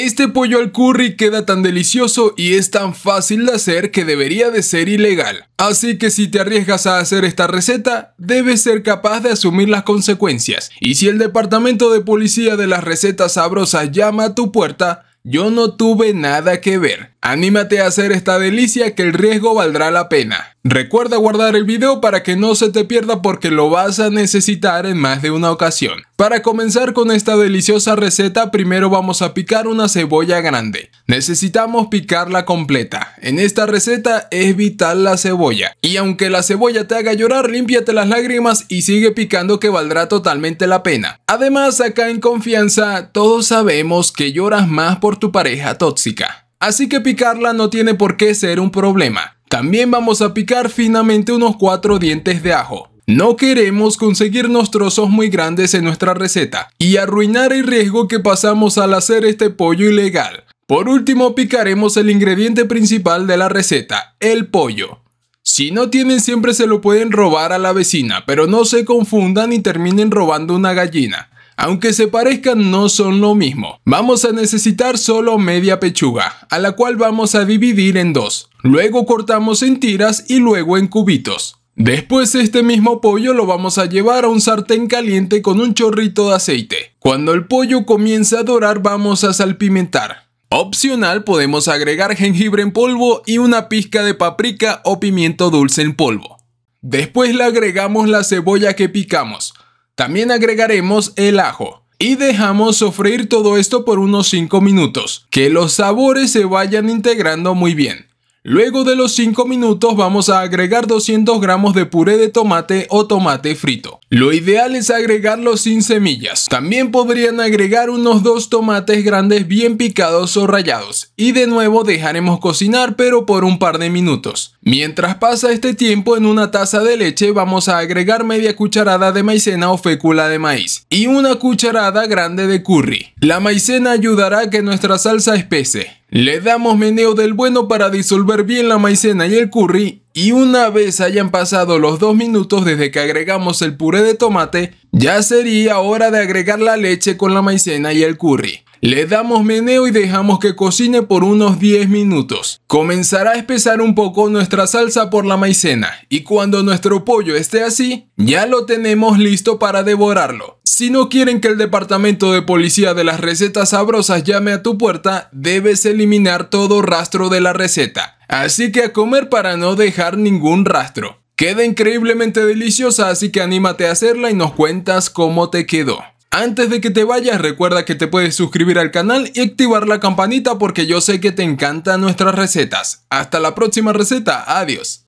Este pollo al curry queda tan delicioso y es tan fácil de hacer que debería de ser ilegal. Así que si te arriesgas a hacer esta receta, debes ser capaz de asumir las consecuencias. Y si el departamento de policía de las recetas sabrosas llama a tu puerta, yo no tuve nada que ver. Anímate a hacer esta delicia que el riesgo valdrá la pena. Recuerda guardar el video para que no se te pierda porque lo vas a necesitar en más de una ocasión. Para comenzar con esta deliciosa receta primero vamos a picar una cebolla grande. Necesitamos picarla completa. En esta receta es vital la cebolla. Y aunque la cebolla te haga llorar, límpiate las lágrimas y sigue picando que valdrá totalmente la pena. Además, acá en confianza, todos sabemos que lloras más por tu pareja tóxica. Así que picarla no tiene por qué ser un problema. También vamos a picar finamente unos 4 dientes de ajo. No queremos conseguirnos trozos muy grandes en nuestra receta y arruinar el riesgo que pasamos al hacer este pollo ilegal. Por último, picaremos el ingrediente principal de la receta, el pollo. Si no tienen siempre se lo pueden robar a la vecina, pero no se confundan y terminen robando una gallina. Aunque se parezcan no son lo mismo. Vamos a necesitar solo media pechuga, a la cual vamos a dividir en dos. Luego cortamos en tiras y luego en cubitos. Después este mismo pollo lo vamos a llevar a un sartén caliente con un chorrito de aceite. Cuando el pollo comience a dorar vamos a salpimentar. Opcional podemos agregar jengibre en polvo y una pizca de paprika o pimiento dulce en polvo. Después le agregamos la cebolla que picamos. También agregaremos el ajo. Y dejamos sofreír todo esto por unos 5 minutos, que los sabores se vayan integrando muy bien. Luego de los 5 minutos vamos a agregar 200 gramos de puré de tomate o tomate frito. Lo ideal es agregarlo sin semillas. También podrían agregar unos 2 tomates grandes bien picados o rayados. Y de nuevo dejaremos cocinar pero por un par de minutos. Mientras pasa este tiempo en una taza de leche vamos a agregar media cucharada de maicena o fécula de maíz y una cucharada grande de curry. La maicena ayudará a que nuestra salsa espese. Le damos meneo del bueno para disolver bien la maicena y el curry y una vez hayan pasado los dos minutos desde que agregamos el puré de tomate, ya sería hora de agregar la leche con la maicena y el curry. Le damos meneo y dejamos que cocine por unos 10 minutos. Comenzará a espesar un poco nuestra salsa por la maicena y cuando nuestro pollo esté así, ya lo tenemos listo para devorarlo. Si no quieren que el departamento de policía de las recetas sabrosas llame a tu puerta, debes eliminar todo rastro de la receta. Así que a comer para no dejar ningún rastro. Queda increíblemente deliciosa, así que anímate a hacerla y nos cuentas cómo te quedó. Antes de que te vayas, recuerda que te puedes suscribir al canal y activar la campanita porque yo sé que te encantan nuestras recetas. Hasta la próxima receta, adiós.